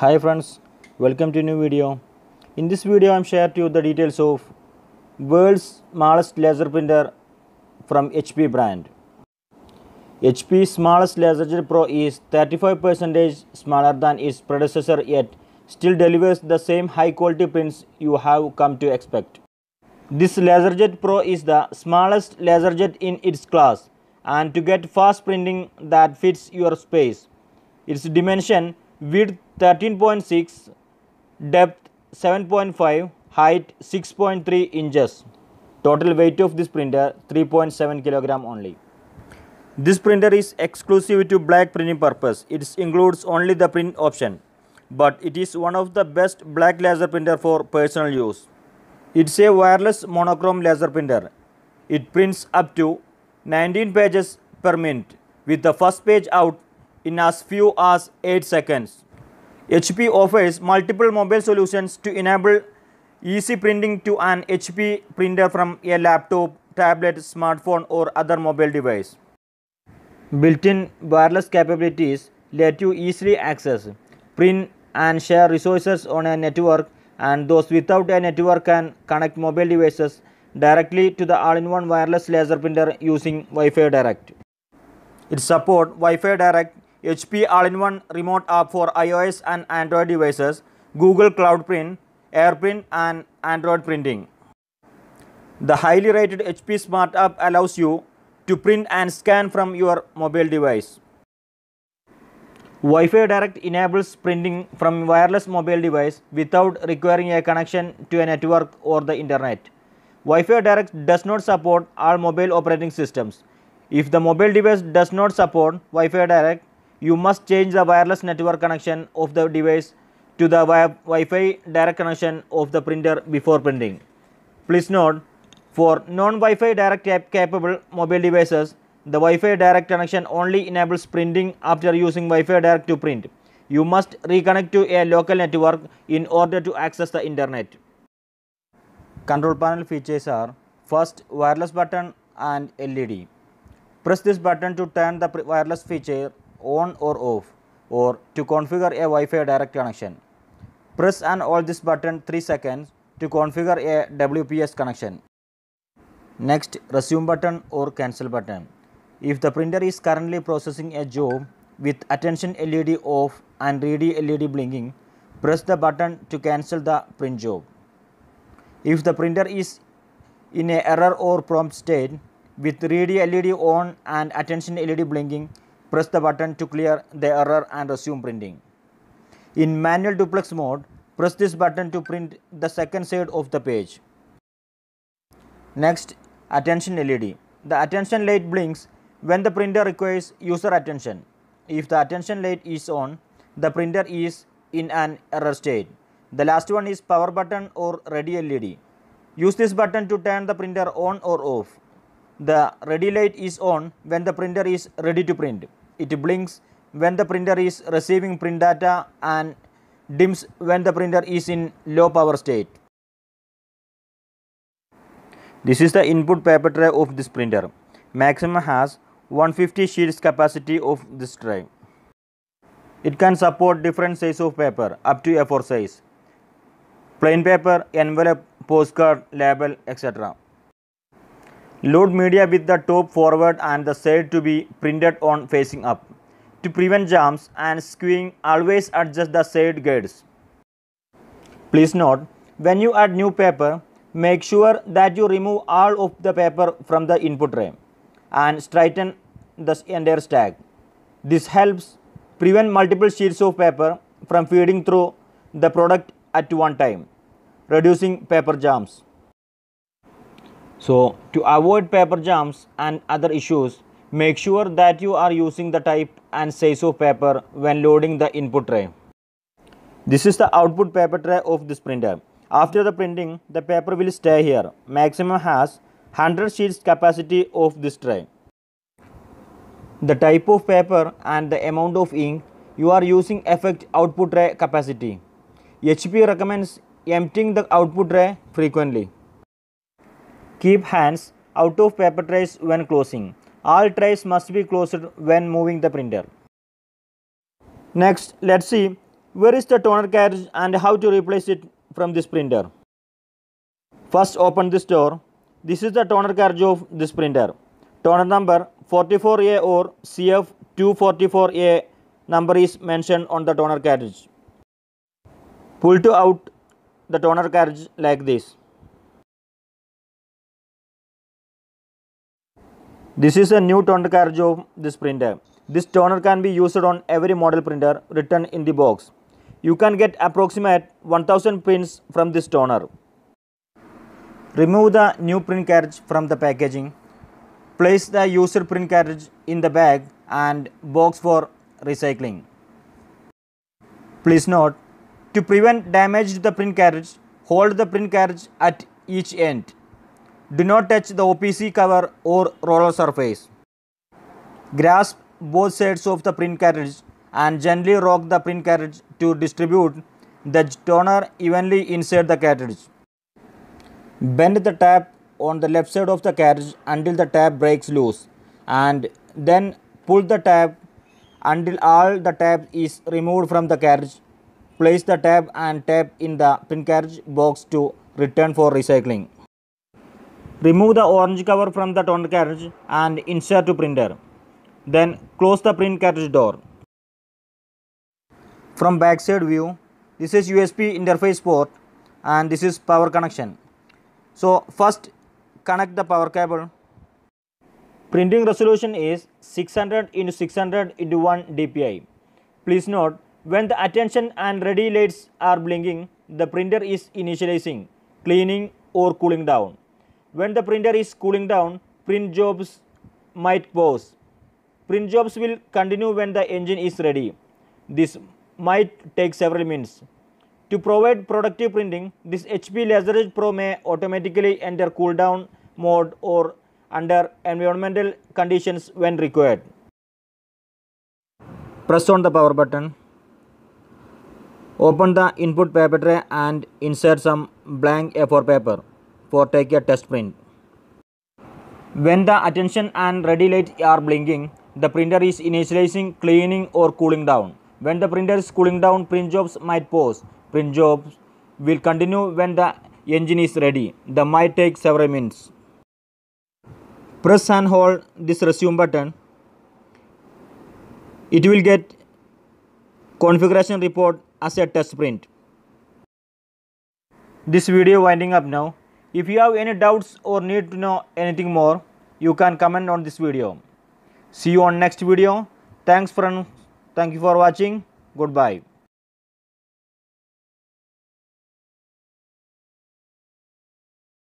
Hi friends, welcome to new video. In this video I am sharing to you the details of world's smallest laser printer from HP brand. HP's smallest laser Pro is 35% smaller than its predecessor yet still delivers the same high quality prints you have come to expect. This LaserJet Pro is the smallest LaserJet in its class and to get fast printing that fits your space. Its dimension, width 13.6, depth 7.5, height 6.3 inches. Total weight of this printer 3.7 kilogram only. This printer is exclusive to black printing purpose. It includes only the print option. But it is one of the best black laser printer for personal use. It's a wireless monochrome laser printer. It prints up to 19 pages per minute with the first page out in as few as 8 seconds. HP offers multiple mobile solutions to enable easy printing to an HP printer from a laptop, tablet, smartphone or other mobile device. Built-in wireless capabilities let you easily access, print and share resources on a network and those without a network can connect mobile devices directly to the all-in-one wireless laser printer using Wi-Fi Direct. It supports Wi-Fi Direct HP All-in-One Remote App for iOS and Android devices, Google Cloud Print, AirPrint and Android Printing. The highly rated HP Smart App allows you to print and scan from your mobile device. Wi-Fi Direct enables printing from wireless mobile device without requiring a connection to a network or the internet. Wi-Fi Direct does not support all mobile operating systems. If the mobile device does not support Wi-Fi Direct, you must change the wireless network connection of the device to the Wi-Fi direct connection of the printer before printing. Please note, for non-Wi-Fi direct cap capable mobile devices, the Wi-Fi direct connection only enables printing after using Wi-Fi direct to print. You must reconnect to a local network in order to access the internet. Control panel features are first wireless button and LED. Press this button to turn the wireless feature on or off or to configure a Wi-Fi direct connection. Press and hold this button 3 seconds to configure a WPS connection. Next, resume button or cancel button. If the printer is currently processing a job with attention LED off and ready LED blinking, press the button to cancel the print job. If the printer is in a error or prompt state with ready LED on and attention LED blinking, Press the button to clear the error and resume printing. In manual duplex mode, press this button to print the second side of the page. Next, attention LED. The attention light blinks when the printer requires user attention. If the attention light is on, the printer is in an error state. The last one is power button or ready LED. Use this button to turn the printer on or off. The ready light is on when the printer is ready to print. It blinks when the printer is receiving print data and dims when the printer is in low power state. This is the input paper tray of this printer. Maximum has 150 sheets capacity of this tray. It can support different size of paper up to A4 size, plain paper, envelope, postcard, label, etc. Load media with the top forward and the side to be printed on facing up. To prevent jams and skewing, always adjust the side guides. Please note, when you add new paper, make sure that you remove all of the paper from the input tray and straighten the entire stack. This helps prevent multiple sheets of paper from feeding through the product at one time, reducing paper jams. So to avoid paper jams and other issues, make sure that you are using the type and size of paper when loading the input tray. This is the output paper tray of this printer. After the printing, the paper will stay here. Maximum has 100 sheets capacity of this tray. The type of paper and the amount of ink you are using affect output tray capacity. HP recommends emptying the output tray frequently. Keep hands out of paper trays when closing. All trays must be closed when moving the printer. Next, let's see where is the toner carriage and how to replace it from this printer. First, open this door. This is the toner carriage of this printer. Toner number 44A or CF244A number is mentioned on the toner carriage. Pull to out the toner carriage like this. This is a new toner carriage of this printer. This toner can be used on every model printer written in the box. You can get approximate 1000 prints from this toner. Remove the new print carriage from the packaging. Place the used print carriage in the bag and box for recycling. Please note, to prevent damage to the print carriage, hold the print carriage at each end. Do not touch the OPC cover or roller surface. Grasp both sides of the print carriage and gently rock the print carriage to distribute the toner evenly inside the cartridge. Bend the tap on the left side of the carriage until the tap breaks loose and then pull the tap until all the tap is removed from the carriage. Place the tap and tap in the print carriage box to return for recycling. Remove the orange cover from the toner cartridge and insert to printer. Then close the print cartridge door. From backside view, this is USB interface port and this is power connection. So first connect the power cable. Printing resolution is 600 into 600 into 1 dpi. Please note when the attention and ready lights are blinking, the printer is initializing, cleaning or cooling down when the printer is cooling down, print jobs might pause. Print jobs will continue when the engine is ready. This might take several minutes. To provide productive printing, this HP LaserJet Pro may automatically enter cooldown mode or under environmental conditions when required. Press on the power button. Open the input paper tray and insert some blank A4 paper for take a test print. When the attention and ready light are blinking, the printer is initializing, cleaning or cooling down. When the printer is cooling down, print jobs might pause. Print jobs will continue when the engine is ready. The might take several minutes. Press and hold this resume button. It will get configuration report as a test print. This video winding up now. If you have any doubts or need to know anything more, you can comment on this video. See you on next video. Thanks friends. Thank you for watching. Goodbye.